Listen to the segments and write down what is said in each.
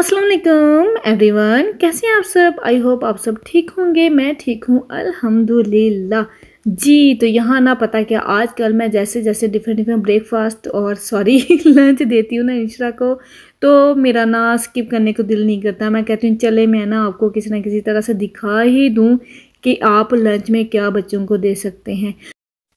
Aslam one कैसे हैं आप सब आई होप आप सब ठीक होंगे मैं ठीक हूँ अल्हम्दुलिल्लाह जी तो यहाँ ना पता क्या आजकल मैं जैसे जैसे डिफरेंट डिफरेंट ब्रेकफास्ट और सॉरी लंच देती हूँ ना इंशरा को तो मेरा ना स्किप करने को दिल नहीं करता मैं कहती हूँ चले मैं ना आपको किसी ना किसी तरह से दिखा ही दूँ कि आप लंच में क्या बच्चों को दे सकते हैं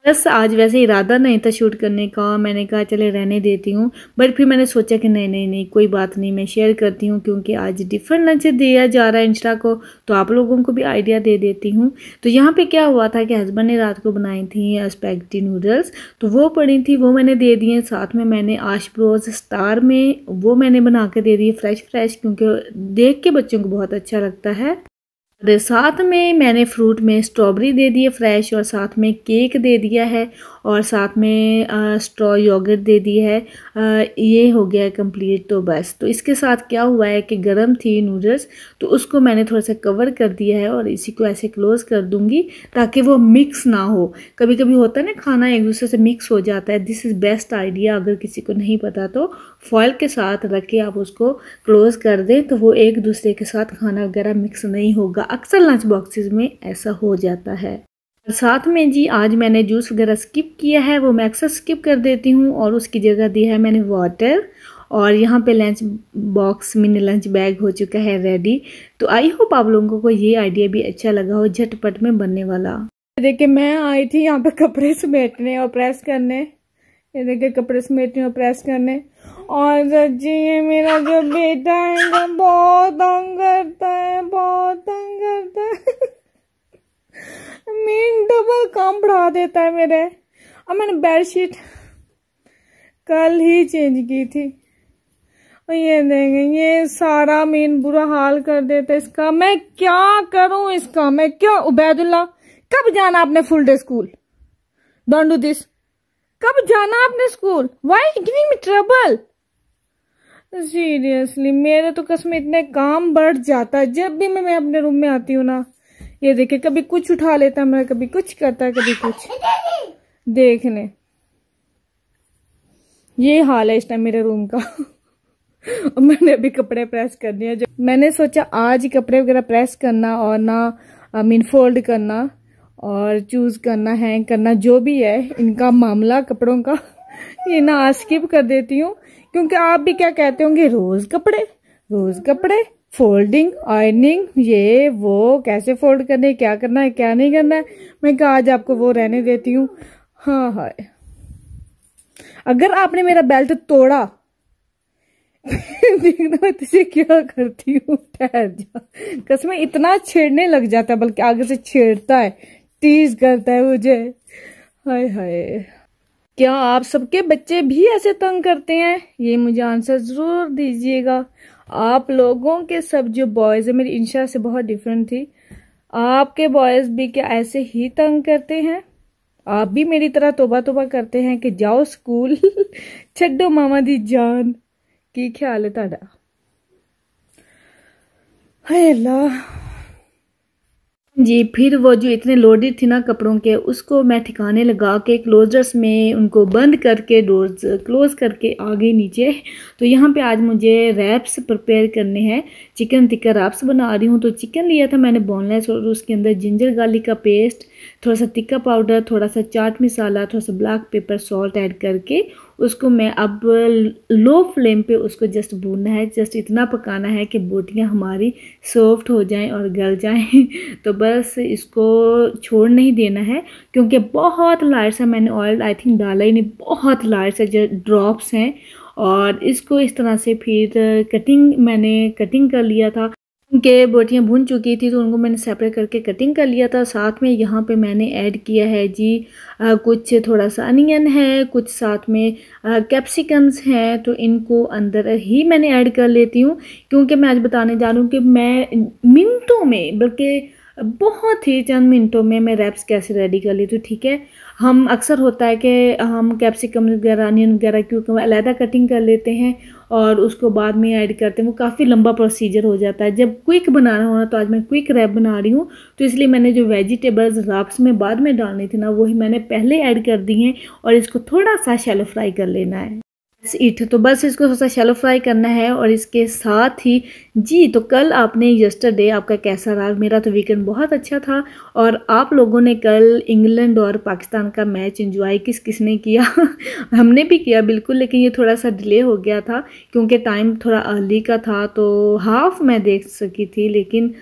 बस आज वैसे इरादा नहीं था शूट करने का मैंने कहा चले रहने देती हूँ बट फिर मैंने सोचा कि नहीं नहीं नहीं कोई बात नहीं मैं शेयर करती हूँ क्योंकि आज डिफरेंट लंच दिया जा रहा है इंस्टा को तो आप लोगों को भी आइडिया दे देती हूँ तो यहाँ पे क्या हुआ था कि हस्बैंड ने रात को बनाई थी स्पैगटी नूडल्स तो वो पड़ी थी वो मैंने दे दिए साथ में मैंने आश ब्रोज स्टार में वो मैंने बना के दे दिए फ्रेश फ्रेश क्योंकि देख के बच्चों को बहुत अच्छा लगता है साथ में मैंने फ्रूट में स्ट्रॉबेरी दे दी है फ्रेश और साथ में केक दे दिया है और साथ में स्ट्रॉ योगर्ट दे दी है आ, ये हो गया है कंप्लीट तो बस तो इसके साथ क्या हुआ है कि गर्म थी नूडल्स तो उसको मैंने थोड़ा सा कवर कर दिया है और इसी को ऐसे क्लोज़ कर दूँगी ताकि वो मिक्स ना हो कभी कभी होता है ना खाना एक दूसरे से मिक्स हो जाता है दिस इज़ बेस्ट आइडिया अगर किसी को नहीं पता तो फॉइल के साथ रख के आप उसको क्लोज़ कर दें तो वो एक दूसरे के साथ खाना वगैरह मिक्स नहीं होगा अक्सर लंच बॉक्सेस में ऐसा हो जाता है साथ में जी आज मैंने जूस वगैरह स्किप किया है वो मैं अक्सर स्किप कर देती हूँ और उसकी जगह दी है मैंने वाटर और यहाँ पे lunch box mini lunch bag हो चुका है रेडी तो आई होप आप लोगों को ये आइडिया भी अच्छा लगा हो झटपट में बनने वाला देखिए मैं आई थी यहाँ पे कपड़े समेटने और प्रेस करने ये देखिए कपड़े समेटने और प्रेस करने और सच्ची ये मेरा जो बेटा है वो बहुत तंग करता है बहुत तंग करता है मेन डबल काम बढ़ा देता है मेरे और मैंने बेडशीट कल ही चेंज की थी और ये देंगे ये सारा मेन बुरा हाल कर देता है इसका मैं क्या करूं इसका मैं क्यों उबैदुल्ला कब जाना आपने full day school don't do this कब जाना आपने school why giving me trouble seriously मेरे तो कसम इतने काम बढ़ जाता है जब भी मैं, मैं अपने रूम में आती हूँ ना ये देखे कभी कुछ उठा लेता है कभी कुछ करता है कभी कुछ देख ले ये हाल है इस टाइम मेरे रूम का और मैंने अभी कपड़े प्रेस कर दिया मैंने सोचा आज ही कपड़े वगैरह प्रेस करना और ना आई मीन फोल्ड करना और चूज़ करना हैंग करना जो भी है इनका मामला कपड़ों का ये ना स्किप कर देती हूँ क्योंकि आप भी क्या कहते होंगे रोज़ कपड़े रोज़ कपड़े फोल्डिंग आयनिंग ये वो कैसे फोल्ड करने क्या करना है क्या नहीं करना है मैं कहा आज आपको वो रहने देती हूँ हाँ हाय अगर आपने मेरा बेल्ट तोड़ा देखना मैं तुझे क्या करती हूँ ठहर जा कसमें इतना छेड़ने लग जाता है बल्कि आगे से छेड़ता है तीज करता है मुझे हाय हाय क्या आप सबके बच्चे भी ऐसे तंग करते हैं ये मुझे आंसर ज़रूर दीजिएगा आप लोगों के सब जो बॉयज़ है मेरी इंशा से बहुत डिफरेंट थी आपके बॉयज़ भी क्या ऐसे ही तंग करते हैं आप भी मेरी तरह तोबा तोबा करते हैं कि जाओ स्कूल छो मामा दी जान की ख्याल है ताड़ा अल्लाह जी फिर वो जो इतने लोडेड थी ना कपड़ों के उसको मैं ठिकाने लगा के क्लोजर्स में उनको बंद करके डोर्स क्लोज़ करके आगे नीचे तो यहाँ पे आज मुझे रैप्स प्रिपेयर करने हैं चिकन टिक्का रैप्स बना रही हूँ तो चिकन लिया था मैंने बोनलेस और उसके अंदर जिंजर गार्लिक का पेस्ट थोड़ा सा टिक्का पाउडर थोड़ा सा चाट मसाला थोड़ा सा ब्लैक पेपर सॉल्ट ऐड करके उसको मैं अब लो फ्लेम पे उसको जस्ट भूनना है जस्ट इतना पकाना है कि बोटियाँ हमारी सॉफ्ट हो जाएं और गल जाएं तो बस इसको छोड़ नहीं देना है क्योंकि बहुत लाइट सा मैंने ऑयल आई थिंक डाला ही नहीं बहुत लाइट सा जो ड्रॉप्स हैं और इसको इस तरह से फिर कटिंग मैंने कटिंग कर लिया था के बोटियाँ भुन चुकी थी तो उनको मैंने सेपरेट करके कटिंग कर लिया था साथ में यहाँ पे मैंने ऐड किया है जी आ, कुछ थोड़ा सा अनियन है कुछ साथ में कैप्सिकम्स हैं तो इनको अंदर ही मैंने ऐड कर लेती हूँ क्योंकि मैं आज बताने जा रही हूँ कि मैं मिनटों में बल्कि बहुत ही चंद मिनटों में मैं रैप्स कैसे रेडी कर ली तो ठीक है हम अक्सर होता है कि हम कैप्सिकम वगैरह अनियन वगैरह क्योंकि अलहदा कटिंग कर लेते हैं और उसको बाद में ऐड करते हैं वो काफ़ी लंबा प्रोसीजर हो जाता है जब क्विक बनाना होना तो आज मैं क्विक रैप बना रही हूँ तो इसलिए मैंने जो वेजिटेबल्स रैप्स में बाद में डालनी थी ना वही मैंने पहले ऐड कर दी हैं और इसको थोड़ा सा शैलो फ्राई कर लेना है इट तो बस इसको थोड़ा सा शैलो फ्राई करना है और इसके साथ ही जी तो कल आपने यस्टरडे आपका कैसा रहा मेरा तो वीकेंड बहुत अच्छा था और आप लोगों ने कल इंग्लैंड और पाकिस्तान का मैच एंजॉय किस किसने किया हमने भी किया बिल्कुल लेकिन ये थोड़ा सा डिले हो गया था क्योंकि टाइम थोड़ा अर्ली का था तो हाफ मैं देख सकी थी लेकिन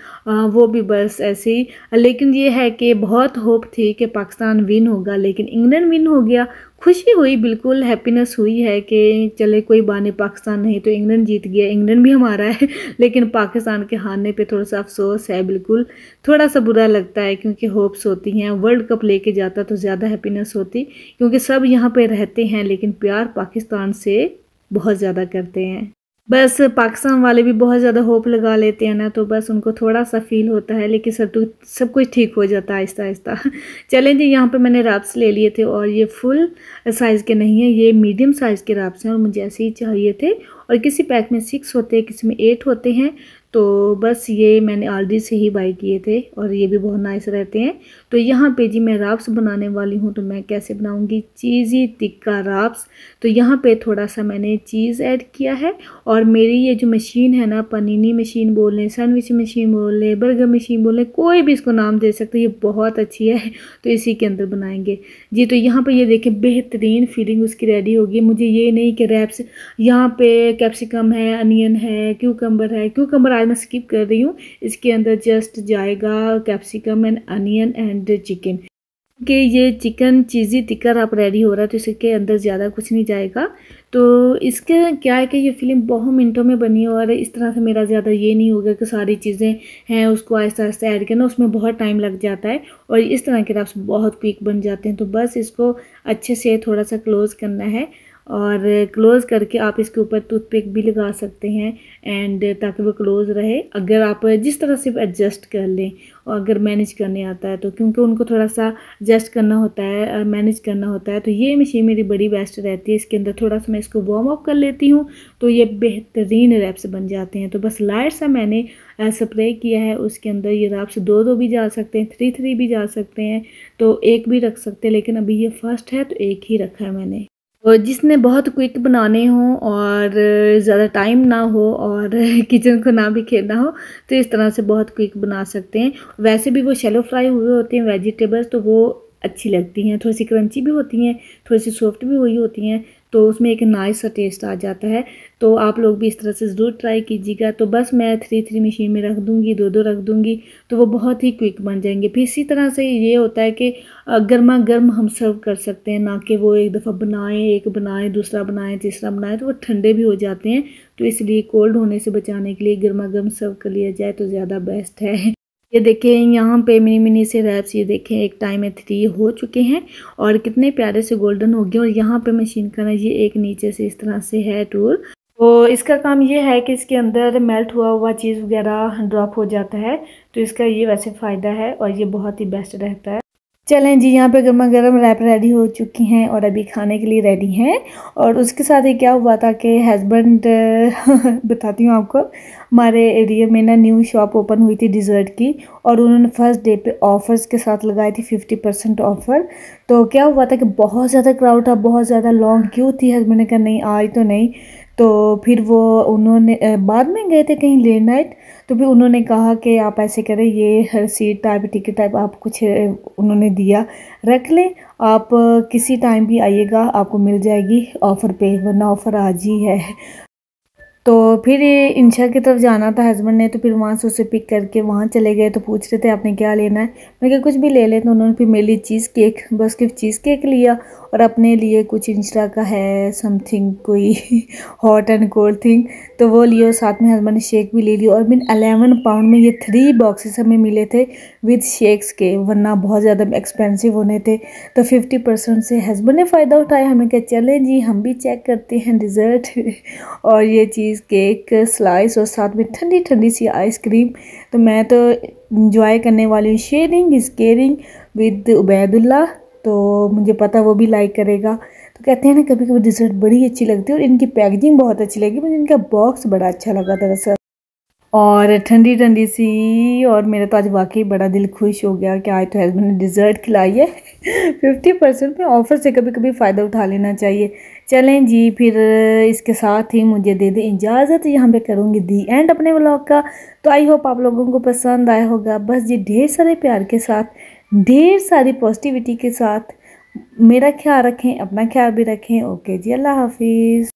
वो भी बस ऐसे ही लेकिन ये है कि बहुत होप थी कि पाकिस्तान विन होगा लेकिन इंग्लैंड विन हो गया खुशी हुई बिल्कुल हैप्पीनेस हुई है कि चले कोई बाने पाकिस्तान नहीं तो इंग्लैंड जीत गया इंग्लैंड भी हमारा है लेकिन पाकिस्तान के हारने पे थोड़ा सा अफसोस है बिल्कुल थोड़ा सा बुरा लगता है क्योंकि होप्स होती हैं वर्ल्ड कप लेके जाता तो ज़्यादा हैप्पीनेस होती क्योंकि सब यहाँ पे रहते हैं लेकिन प्यार पाकिस्तान से बहुत ज़्यादा करते हैं बस पाकिस्तान वाले भी बहुत ज़्यादा होप लगा लेते हैं ना तो बस उनको थोड़ा सा फील होता है लेकिन सब तो, सब कुछ ठीक हो जाता है आहिस्ता आहिस्ता चलें जी यहाँ पे मैंने रैप्स ले लिए थे और ये फुल साइज़ के नहीं है ये मीडियम साइज़ के रैप्स हैं और मुझे ऐसे ही चाहिए थे और किसी पैक में सिक्स होते हैं किसी में एट होते हैं तो बस ये मैंने आलरेडी से ही बाई किए थे और ये भी बहुत नाइस रहते हैं तो यहाँ पे जी मैं राप्स बनाने वाली हूँ तो मैं कैसे बनाऊँगी चीज़ी टिक्का राप्स तो यहाँ पे थोड़ा सा मैंने चीज़ ऐड किया है और मेरी ये जो मशीन है ना पनीनी मशीन बोल लें सैंडविच मशीन बोल लें बर्गर मशीन बोल लें कोई भी इसको नाम दे सकते ये बहुत अच्छी है तो इसी के अंदर बनाएंगे जी तो यहाँ पर ये देखें बेहतरीन फीलिंग उसकी रेडी होगी मुझे ये नहीं कि रैप्स यहाँ पर कैप्सिकम है अनियन है क्यूकम्बर है क्यूकम्बर पार्ट मैं स्किप कर रही हूँ इसके अंदर जस्ट जाएगा capsicum and onion and chicken कि ये चिकन चीज़ी टिकर आप रेडी हो रहा है तो इसके अंदर ज़्यादा कुछ नहीं जाएगा तो इसके क्या है कि ये फिल्म बहुत मिनटों में बनी है और इस तरह से मेरा ज़्यादा ये नहीं होगा कि सारी चीज़ें हैं उसको आहिस्ता आहिस्ता ऐड करना उसमें बहुत टाइम लग जाता है और इस तरह के रफ्स बहुत क्विक बन जाते हैं तो बस इसको अच्छे से थोड़ा सा क्लोज़ करना है और क्लोज़ करके आप इसके ऊपर टूथपिक भी लगा सकते हैं एंड ताकि वो क्लोज़ रहे अगर आप जिस तरह से एडजस्ट कर लें और अगर मैनेज करने आता है तो क्योंकि उनको थोड़ा सा एडजस्ट करना होता है मैनेज करना होता है तो ये मशीन मेरी बड़ी बेस्ट रहती है इसके अंदर थोड़ा सा मैं इसको वार्म अप कर लेती हूँ तो ये बेहतरीन रैप्स बन जाते हैं तो बस लाइट सा मैंने स्प्रे किया है उसके अंदर ये रैप्स दो दो भी जा सकते हैं थ्री थ्री भी जा सकते हैं तो एक भी रख सकते हैं लेकिन अभी ये फर्स्ट है तो एक ही रखा है मैंने जिसने बहुत क्विक बनाने हो और ज़्यादा टाइम ना हो और किचन को ना भी खेलना हो तो इस तरह से बहुत क्विक बना सकते हैं वैसे भी वो शेलो फ्राई हुए होते हैं वेजिटेबल्स तो वो अच्छी लगती हैं थोड़ी सी क्रंची भी होती हैं थोड़ी सी सॉफ्ट भी हुई होती हैं तो उसमें एक नाइस सा टेस्ट आ जाता है तो आप लोग भी इस तरह से ज़रूर ट्राई कीजिएगा तो बस मैं थ्री थ्री मशीन में रख दूँगी दो दो रख दूँगी तो वो बहुत ही क्विक बन जाएंगे फिर इसी तरह से ये होता है कि गर्मा गर्म हम सर्व कर सकते हैं ना कि वो एक दफ़ा बनाएं एक बनाएं दूसरा बनाएं तीसरा बनाएं तो वो ठंडे भी हो जाते हैं तो इसलिए कोल्ड होने से बचाने के लिए गर्मा गर्म सर्व कर लिया जाए तो ज़्यादा बेस्ट है ये देखें यहाँ पे मिनी मिनी से रैप्स ये देखें एक टाइम में थ्री हो चुके हैं और कितने प्यारे से गोल्डन हो गए और यहाँ पे मशीन का ना ये एक नीचे से इस तरह से है टूल तो इसका काम ये है कि इसके अंदर मेल्ट हुआ हुआ चीज़ वगैरह ड्रॉप हो जाता है तो इसका ये वैसे फ़ायदा है और ये बहुत ही बेस्ट रहता है चलें जी यहाँ पे गर्मा गर्म रैप रेडी हो चुकी हैं और अभी खाने के लिए रेडी हैं और उसके साथ ही क्या हुआ था कि हस्बैंड बताती हूँ आपको हमारे एरिया में ना न्यू शॉप ओपन हुई थी डिज़र्ट की और उन्होंने फर्स्ट डे पे ऑफ़र्स के साथ लगाई थी फिफ्टी परसेंट ऑफ़र तो क्या हुआ था कि बहुत ज़्यादा क्राउड था बहुत ज़्यादा लॉन्ग क्यों थी हस्बैंड ने कहा नहीं आई तो नहीं तो फिर वो उन्होंने बाद में गए थे कहीं लेट नाइट तो भी उन्होंने कहा कि आप ऐसे करें ये हर सीट टाइप टिकट टाइप आप कुछ उन्होंने दिया रख लें आप किसी टाइम भी आइएगा आपको मिल जाएगी ऑफ़र पे वरना ऑफ़र आज ही है तो फिर इंशा की तरफ जाना था हस्बैंड ने तो फिर वहाँ से उसे पिक करके वहाँ चले गए तो पूछ रहे थे आपने क्या लेना है मैंने कहा कुछ भी ले लें तो उन्होंने फिर मेरे लिए चीज़ केक बस सिर्फ चीज़ केक लिया और अपने लिए कुछ इंस्टा का है समथिंग कोई हॉट एंड कोल्ड थिंग तो वो लियो और साथ में हस्बैंड ने शेक भी ले लिया और मीन अलेवन पाउंड में ये थ्री बॉक्सेस हमें मिले थे विद शेक्स के वरना बहुत ज़्यादा एक्सपेंसिव होने थे तो फिफ्टी परसेंट से हस्बैंड ने फ़ायदा उठाया हमें क्या चले जी हम भी चेक करते हैं डिज़र्ट और ये चीज़ केक स्लाइस और साथ में ठंडी ठंडी सी आइसक्रीम तो मैं तो इंजॉय करने वाली हूँ sharing is caring with Ubaidullah तो मुझे पता वो भी लाइक करेगा तो कहते हैं ना कभी कभी डिज़र्ट बड़ी अच्छी लगती है और इनकी पैकेजिंग बहुत अच्छी लगी मुझे इनका बॉक्स बड़ा अच्छा लगा दरअसल और ठंडी ठंडी सी और मेरा तो आज वाकई बड़ा दिल खुश हो गया कि आज तो हस्बैंड ने डिज़र्ट खिलाई है फिफ्टी परसेंट में ऑफ़र से कभी कभी फ़ायदा उठा लेना चाहिए चलें जी फिर इसके साथ ही मुझे दे दें इजाज़त यहाँ पे करूँगी दी एंड अपने ब्लॉग का तो आई होप आप लोगों को पसंद आया होगा बस जी ढेर सारे प्यार के साथ ढेर सारी पॉजिटिविटी के साथ मेरा ख्याल रखें अपना ख्याल भी रखें ओके जी अल्लाह हाफिज़